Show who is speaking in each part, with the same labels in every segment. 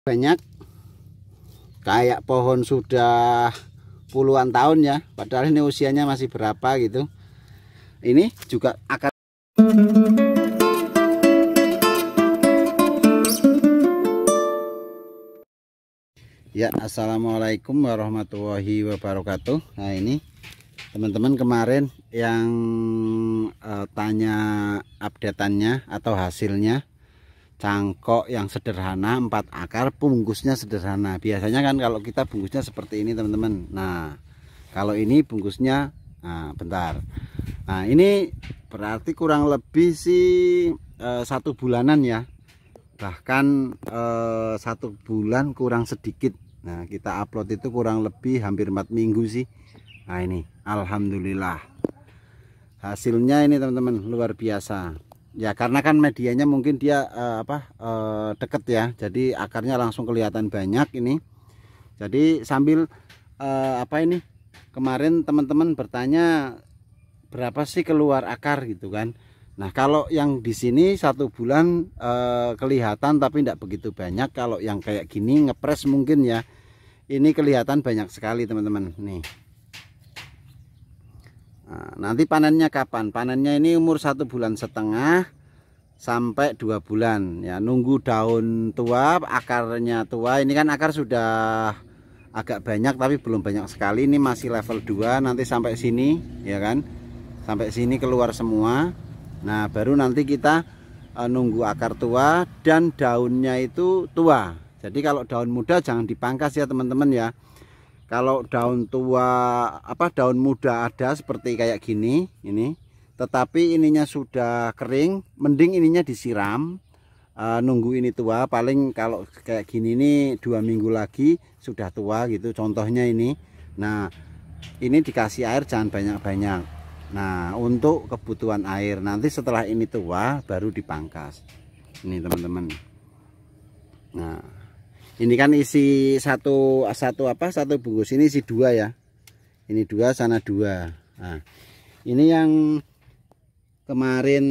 Speaker 1: banyak kayak pohon sudah puluhan tahun ya padahal ini usianya masih berapa gitu ini juga akan ya assalamualaikum warahmatullahi wabarakatuh nah ini teman-teman kemarin yang e, tanya updateannya atau hasilnya cangkok yang sederhana empat akar bungkusnya sederhana biasanya kan kalau kita bungkusnya seperti ini teman-teman nah kalau ini bungkusnya nah, bentar nah ini berarti kurang lebih sih eh, satu bulanan ya bahkan eh, satu bulan kurang sedikit nah kita upload itu kurang lebih hampir empat minggu sih nah ini Alhamdulillah hasilnya ini teman-teman luar biasa ya karena kan medianya mungkin dia uh, apa uh, deket ya jadi akarnya langsung kelihatan banyak ini jadi sambil uh, apa ini kemarin teman-teman bertanya berapa sih keluar akar gitu kan Nah kalau yang di sini satu bulan kelihatan tapi tidak begitu banyak kalau yang kayak gini ngepres mungkin ya ini kelihatan banyak sekali teman-teman nih Nah, nanti panennya kapan? Panennya ini umur satu bulan setengah sampai dua bulan ya nunggu daun tua akarnya tua ini kan akar sudah agak banyak tapi belum banyak sekali ini masih level 2 nanti sampai sini ya kan sampai sini keluar semua nah baru nanti kita eh, nunggu akar tua dan daunnya itu tua jadi kalau daun muda jangan dipangkas ya teman-teman ya kalau daun tua apa daun muda ada seperti kayak gini ini tetapi ininya sudah kering mending ininya disiram uh, nunggu ini tua paling kalau kayak gini ini dua minggu lagi sudah tua gitu contohnya ini nah ini dikasih air jangan banyak-banyak nah untuk kebutuhan air nanti setelah ini tua baru dipangkas ini teman-teman nah ini kan isi satu satu apa satu bungkus ini isi dua ya ini dua sana dua nah, ini yang kemarin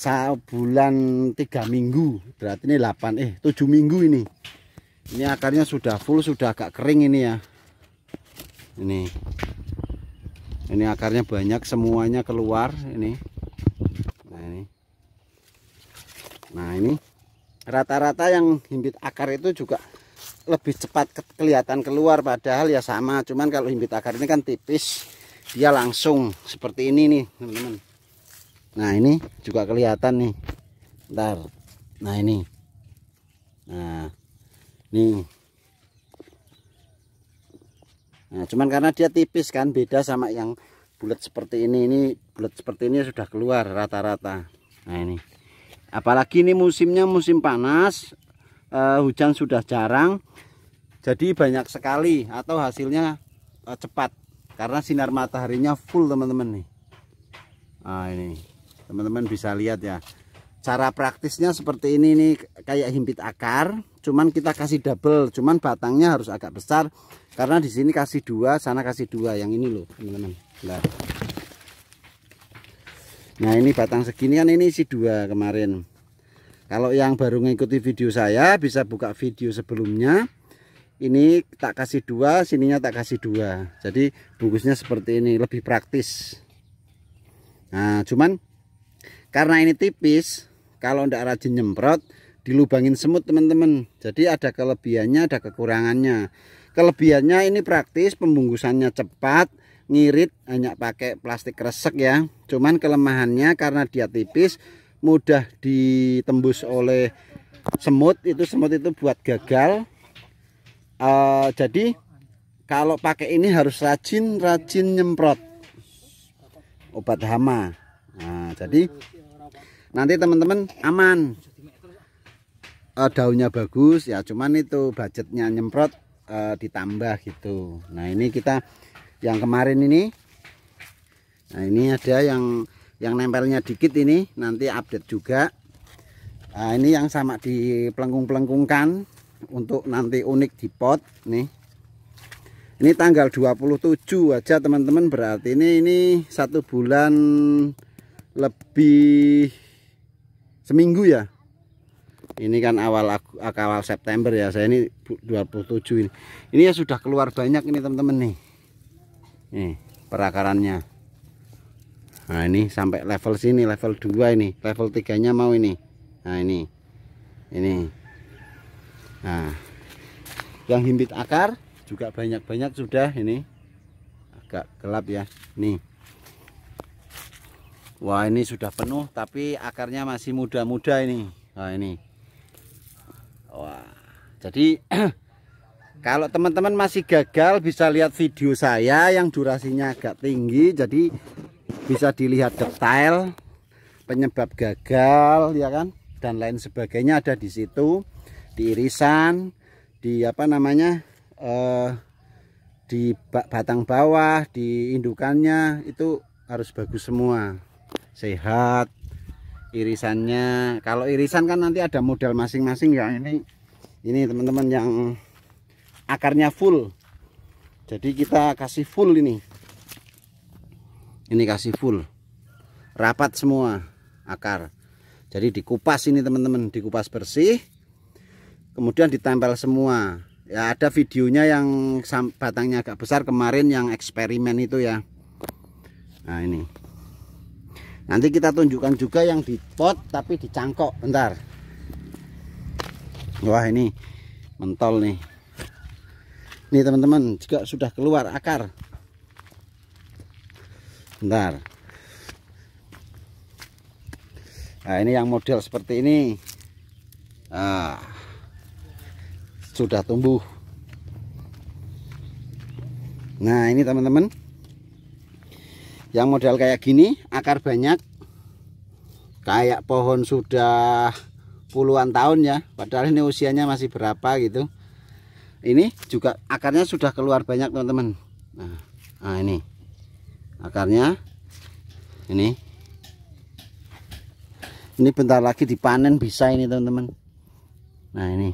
Speaker 1: saat bulan tiga minggu berarti ini delapan eh tujuh minggu ini ini akarnya sudah full sudah agak kering ini ya ini ini akarnya banyak semuanya keluar ini nah ini nah ini rata-rata yang himbit akar itu juga lebih cepat kelihatan keluar padahal ya sama cuman kalau himbit akar ini kan tipis dia langsung seperti ini nih teman-teman nah ini juga kelihatan nih ntar nah ini nah ini nah cuman karena dia tipis kan beda sama yang bulat seperti ini ini bulat seperti ini sudah keluar rata-rata nah ini apalagi ini musimnya musim panas eh, hujan sudah jarang jadi banyak sekali atau hasilnya eh, cepat karena sinar mataharinya full teman-teman nih nah ini teman-teman bisa lihat ya cara praktisnya seperti ini nih kayak himpit akar cuman kita kasih double cuman batangnya harus agak besar karena di sini kasih dua sana kasih dua yang ini loh teman-teman Nah ini batang segini kan ini isi dua kemarin Kalau yang baru mengikuti video saya bisa buka video sebelumnya Ini tak kasih dua sininya tak kasih dua Jadi bungkusnya seperti ini lebih praktis Nah cuman karena ini tipis Kalau ndak rajin nyemprot dilubangin semut teman-teman Jadi ada kelebihannya ada kekurangannya Kelebihannya ini praktis pembungkusannya cepat ngirit hanya pakai plastik resek ya cuman kelemahannya karena dia tipis mudah ditembus oleh semut itu semut itu buat gagal uh, jadi kalau pakai ini harus rajin-rajin nyemprot obat hama nah, jadi nanti teman-teman aman uh, daunnya bagus ya cuman itu budgetnya nyemprot uh, ditambah gitu nah ini kita yang kemarin ini nah ini ada yang yang nempelnya dikit ini nanti update juga nah, ini yang sama di pelengkung-pelengkungkan untuk nanti unik di pot nih ini tanggal 27 aja teman-teman berarti ini ini satu bulan lebih seminggu ya ini kan awal awal September ya saya ini 27 ini ini ya sudah keluar banyak ini teman-teman nih nih perakarannya nah ini sampai level sini level 2 ini level 3 nya mau ini nah ini ini nah yang himpit akar juga banyak-banyak sudah ini agak gelap ya nih Wah ini sudah penuh tapi akarnya masih muda-muda ini. Nah ini. Wah. Jadi Kalau teman-teman masih gagal bisa lihat video saya yang durasinya agak tinggi jadi bisa dilihat detail penyebab gagal ya kan dan lain sebagainya ada di situ di irisan di apa namanya eh, di batang bawah di indukannya itu harus bagus semua sehat irisannya kalau irisan kan nanti ada model masing-masing ya ini ini teman-teman yang akarnya full jadi kita kasih full ini ini kasih full rapat semua akar jadi dikupas ini teman-teman dikupas bersih kemudian ditempel semua ya ada videonya yang batangnya agak besar kemarin yang eksperimen itu ya nah ini nanti kita tunjukkan juga yang di pot tapi dicangkok bentar wah ini mentol nih nih teman-teman juga sudah keluar akar bentar nah ini yang model seperti ini nah, sudah tumbuh nah ini teman-teman yang model kayak gini akar banyak kayak pohon sudah puluhan tahun ya padahal ini usianya masih berapa gitu ini juga akarnya sudah keluar banyak teman-teman nah, nah ini akarnya ini ini bentar lagi dipanen bisa ini teman-teman nah ini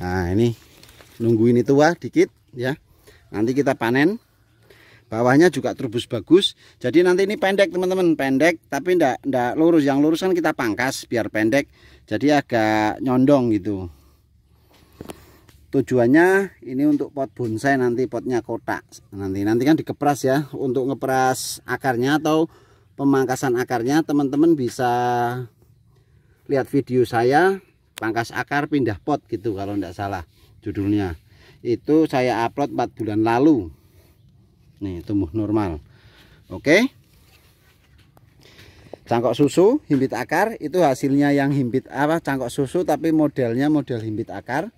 Speaker 1: nah ini nungguin itu wah dikit ya nanti kita panen bawahnya juga terbus bagus jadi nanti ini pendek teman-teman pendek tapi ndak ndak lurus yang lurus kan kita pangkas biar pendek jadi agak nyondong gitu tujuannya ini untuk pot bonsai nanti potnya kotak nanti nanti kan dikepras ya untuk ngepras akarnya atau pemangkasan akarnya teman-teman bisa lihat video saya pangkas akar pindah pot gitu kalau tidak salah judulnya itu saya upload 4 bulan lalu nih tumbuh normal oke cangkok susu himbit akar itu hasilnya yang himbit apa cangkok susu tapi modelnya model himbit akar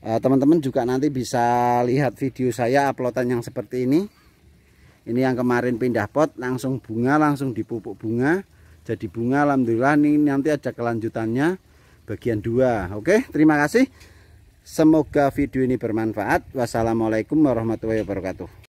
Speaker 1: Eh, teman-teman juga nanti bisa lihat video saya uploadan yang seperti ini ini yang kemarin pindah pot langsung bunga langsung dipupuk bunga jadi bunga Alhamdulillah ini nanti ada kelanjutannya bagian dua, oke terima kasih semoga video ini bermanfaat wassalamualaikum warahmatullahi wabarakatuh